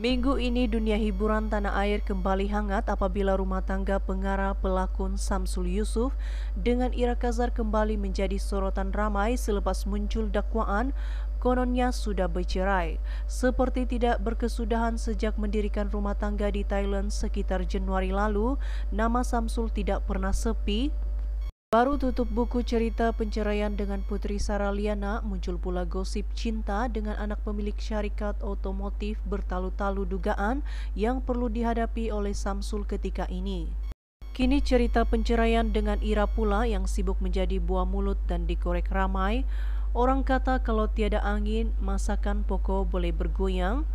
Minggu ini dunia hiburan tanah air kembali hangat apabila rumah tangga pengarah pelakon Samsul Yusuf dengan Ira Kazar kembali menjadi sorotan ramai selepas muncul dakwaan kononnya sudah bercerai. Seperti tidak berkesudahan sejak mendirikan rumah tangga di Thailand sekitar Januari lalu, nama Samsul tidak pernah sepi Baru tutup buku cerita penceraian dengan Putri Sarah Liana, muncul pula gosip cinta dengan anak pemilik syarikat otomotif bertalu-talu dugaan yang perlu dihadapi oleh Samsul ketika ini. Kini cerita penceraian dengan Ira pula yang sibuk menjadi buah mulut dan dikorek ramai. Orang kata kalau tiada angin, masakan pokok boleh bergoyang.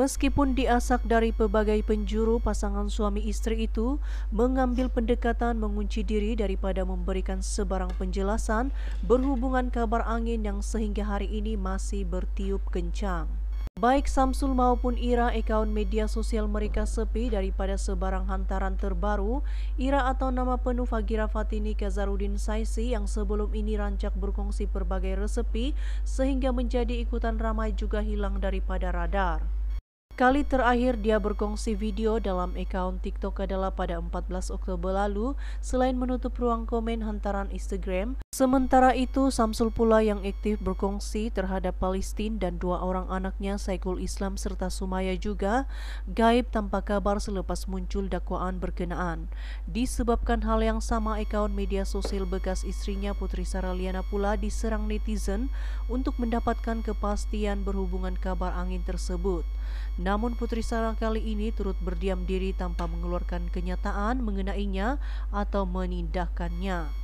Meskipun diasak dari berbagai penjuru, pasangan suami istri itu mengambil pendekatan mengunci diri daripada memberikan sebarang penjelasan berhubungan kabar angin yang sehingga hari ini masih bertiup kencang. Baik Samsul maupun Ira, akaun media sosial mereka sepi daripada sebarang hantaran terbaru. Ira atau nama penuh Fagira Fatini Kazarudin Saisi yang sebelum ini rancak berkongsi berbagai resepi sehingga menjadi ikutan ramai juga hilang daripada radar. Kali terakhir dia berkongsi video dalam akun TikTok adalah pada 14 Oktober lalu, selain menutup ruang komen hantaran Instagram, Sementara itu, Samsul pula yang aktif berkongsi terhadap Palestina dan dua orang anaknya Saiful Islam serta Sumaya juga gaib tanpa kabar selepas muncul dakwaan berkenaan. Disebabkan hal yang sama, akaun media sosial bekas istrinya Putri Saraliana pula diserang netizen untuk mendapatkan kepastian berhubungan kabar angin tersebut. Namun Putri Sarah kali ini turut berdiam diri tanpa mengeluarkan kenyataan mengenainya atau menindahkannya.